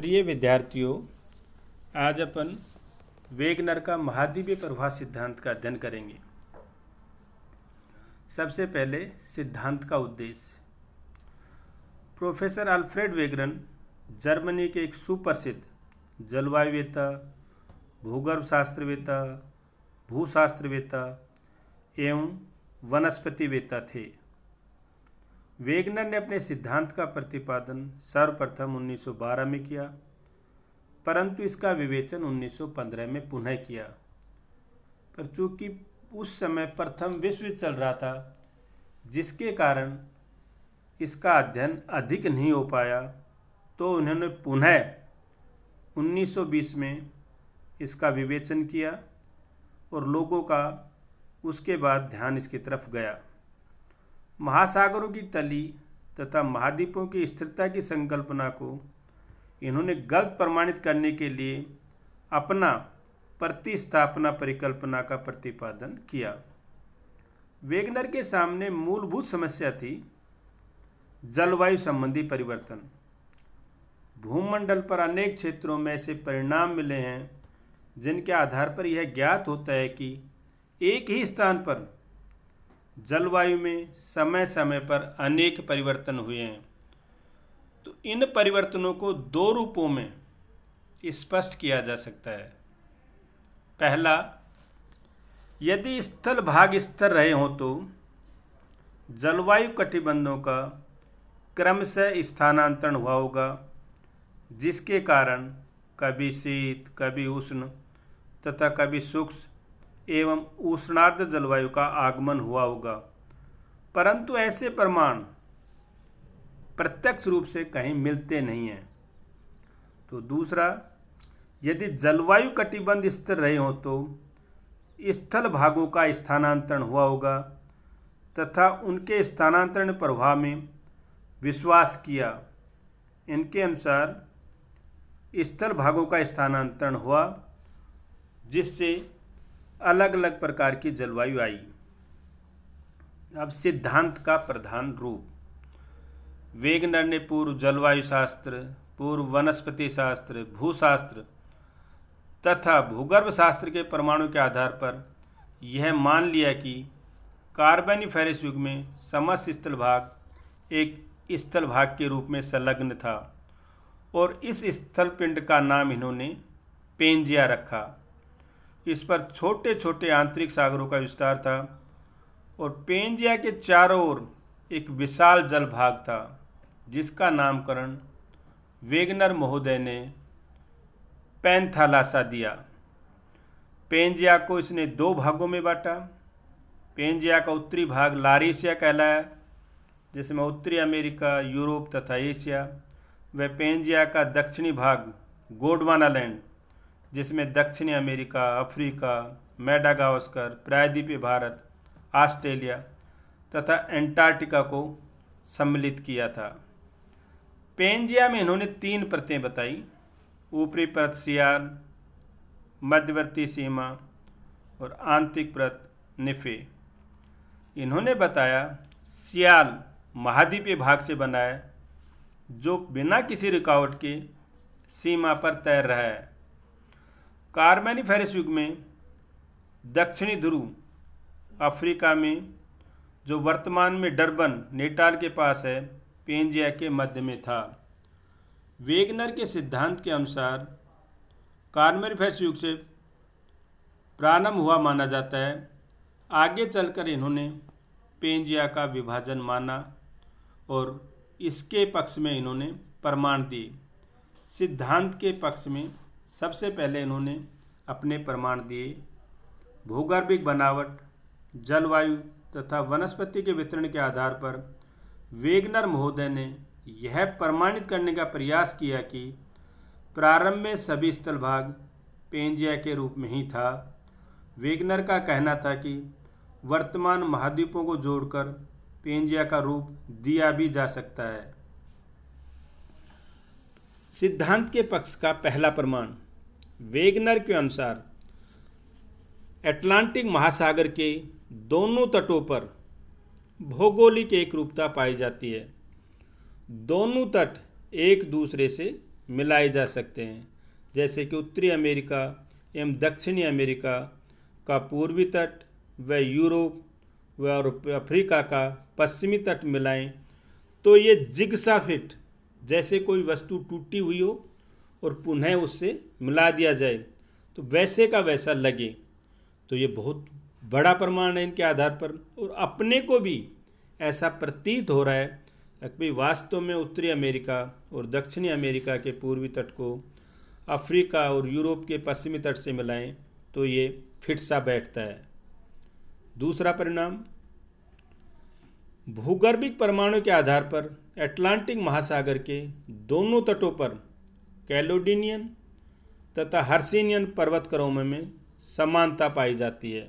प्रिय विद्यार्थियों आज अपन वेगनर का महाद्वीपीय प्रभाव सिद्धांत का अध्ययन करेंगे सबसे पहले सिद्धांत का उद्देश्य प्रोफेसर अल्फ्रेड वेगरन जर्मनी के एक सुप्रसिद्ध जलवायुवेता भूगर्भशास्त्रवेता भूशास्त्रवेता एवं वनस्पतिवेता थे वेगनर ने अपने सिद्धांत का प्रतिपादन सर्वप्रथम 1912 में किया परंतु इसका विवेचन 1915 में पुनः किया पर चूंकि उस समय प्रथम विश्व चल रहा था जिसके कारण इसका अध्ययन अधिक नहीं हो पाया तो उन्होंने पुनः 1920 में इसका विवेचन किया और लोगों का उसके बाद ध्यान इसकी तरफ गया महासागरों की तली तथा महाद्वीपों की स्थिरता की संकल्पना को इन्होंने गलत प्रमाणित करने के लिए अपना प्रतिस्थापना परिकल्पना का प्रतिपादन किया वेगनर के सामने मूलभूत समस्या थी जलवायु संबंधी परिवर्तन भूमंडल पर अनेक क्षेत्रों में ऐसे परिणाम मिले हैं जिनके आधार पर यह ज्ञात होता है कि एक ही स्थान पर जलवायु में समय समय पर अनेक परिवर्तन हुए हैं तो इन परिवर्तनों को दो रूपों में स्पष्ट किया जा सकता है पहला यदि स्थल भाग स्थिर रहे हों तो जलवायु कटिबंधों का क्रमशः स्थानांतरण हुआ होगा जिसके कारण कभी शीत कभी उष्ण तथा कभी सूक्ष्म एवं उष्णार्ध जलवायु का आगमन हुआ होगा परंतु ऐसे प्रमाण प्रत्यक्ष रूप से कहीं मिलते नहीं हैं तो दूसरा यदि जलवायु कटिबंध स्थिर रहे हों तो स्थल भागों का स्थानांतरण हुआ होगा तथा उनके स्थानांतरण प्रभाव में विश्वास किया इनके अनुसार स्थल भागों का स्थानांतरण हुआ जिससे अलग अलग प्रकार की जलवायु आई अब सिद्धांत का प्रधान रूप वेगनर ने पूर्व जलवायु शास्त्र पूर्व वनस्पति शास्त्र भूशास्त्र तथा भूगर्भ शास्त्र के परमाणु के आधार पर यह मान लिया कि कार्बनिफेरस युग में समस्त स्थल भाग एक स्थल भाग के रूप में संलग्न था और इस स्थल पिंड का नाम इन्होंने पेंजिया रखा इस पर छोटे छोटे आंतरिक सागरों का विस्तार था और पेंजिया के चारों ओर एक विशाल जल भाग था जिसका नामकरण वेगनर महोदय ने पैंथालासा दिया पेंजिया को इसने दो भागों में बांटा पेंजिया का उत्तरी भाग लारेशिया कहलाया जिसमें उत्तरी अमेरिका यूरोप तथा एशिया व पेंजिया का दक्षिणी भाग गोडवानालैंड जिसमें दक्षिणी अमेरिका अफ्रीका मेडागावस्कर प्रायद्वीपीय भारत ऑस्ट्रेलिया तथा एंटार्क्टिका को सम्मिलित किया था पेंजिया में इन्होंने तीन परतें बताई ऊपरी परत सियाल मध्यवर्ती सीमा और आंतरिक परत निफे इन्होंने बताया सियाल महाद्वीपीय भाग से बना है जो बिना किसी रुकावट के सीमा पर तैर रहा है फेरिस युग में दक्षिणी ध्रुव अफ्रीका में जो वर्तमान में डरबन नेटाल के पास है पेंजिया के मध्य में था वेगनर के सिद्धांत के अनुसार कार्बनिफेरस युग से प्रारंभ हुआ माना जाता है आगे चलकर इन्होंने पेंजिया का विभाजन माना और इसके पक्ष में इन्होंने प्रमाण दिए सिद्धांत के पक्ष में सबसे पहले इन्होंने अपने प्रमाण दिए भूगर्भिक बनावट जलवायु तथा वनस्पति के वितरण के आधार पर वेगनर महोदय ने यह प्रमाणित करने का प्रयास किया कि प्रारंभ में सभी स्थल भाग पेंजिया के रूप में ही था वेगनर का कहना था कि वर्तमान महाद्वीपों को जोड़कर पेंजिया का रूप दिया भी जा सकता है सिद्धांत के पक्ष का पहला प्रमाण वेगनर के अनुसार अटलांटिक महासागर के दोनों तटों पर भौगोलिक एक रूपता पाई जाती है दोनों तट एक दूसरे से मिलाए जा सकते हैं जैसे कि उत्तरी अमेरिका एवं दक्षिणी अमेरिका का पूर्वी तट व यूरोप व अफ्रीका का पश्चिमी तट मिलाएं तो ये जिग्सा फिट जैसे कोई वस्तु टूटी हुई हो और पुनः उससे मिला दिया जाए तो वैसे का वैसा लगे तो ये बहुत बड़ा प्रमाण है इनके आधार पर और अपने को भी ऐसा प्रतीत हो रहा है कि वास्तव में उत्तरी अमेरिका और दक्षिणी अमेरिका के पूर्वी तट को अफ्रीका और यूरोप के पश्चिमी तट से मिलाएं तो ये फिट सा बैठता है दूसरा परिणाम भूगर्भिक परमाणु के आधार पर अटलांटिक महासागर के दोनों तटों पर कैलोडिनियन तथा हर्सिनियन पर्वत में समानता पाई जाती है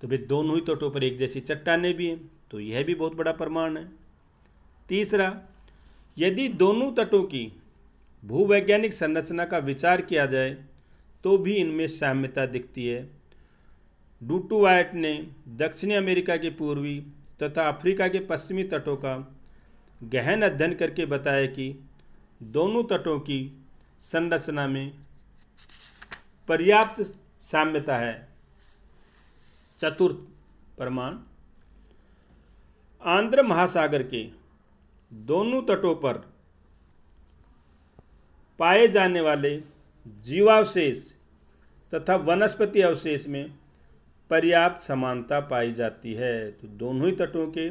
तो भी दोनों ही तटों पर एक जैसी चट्टाने भी हैं तो यह भी बहुत बड़ा प्रमाण है तीसरा यदि दोनों तटों की भूवैज्ञानिक संरचना का विचार किया जाए तो भी इनमें साम्यता दिखती है डूटूवाइट ने दक्षिणी अमेरिका के पूर्वी तथा अफ्रीका के पश्चिमी तटों का गहन अध्ययन करके बताया कि दोनों तटों की संरचना में पर्याप्त साम्यता है चतुर्थ प्रमाण आंध्र महासागर के दोनों तटों पर पाए जाने वाले जीवावशेष तथा वनस्पति अवशेष में पर्याप्त समानता पाई जाती है तो दोनों ही तटों के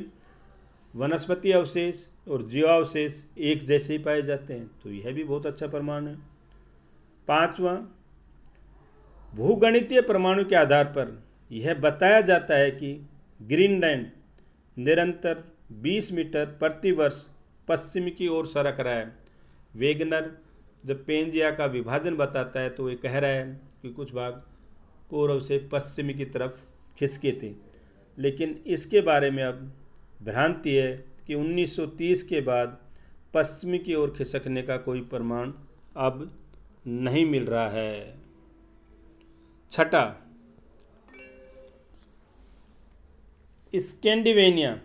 वनस्पति अवशेष और जीवावशेष एक जैसे ही पाए जाते हैं तो यह भी बहुत अच्छा प्रमाण है पांचवा भूगणितीय परमाणु के आधार पर यह बताया जाता है कि ग्रीनलैंड निरंतर 20 मीटर प्रतिवर्ष पश्चिम की ओर सरक रहा है वेगनर जब पेंजिया का विभाजन बताता है तो ये कह रहा है कि कुछ भाग पूर्व से पश्चिम की तरफ खिसके थे लेकिन इसके बारे में अब भ्रांति है कि 1930 के बाद पश्चिम की ओर खिसकने का कोई प्रमाण अब नहीं मिल रहा है छठा स्कैंडिवेनिया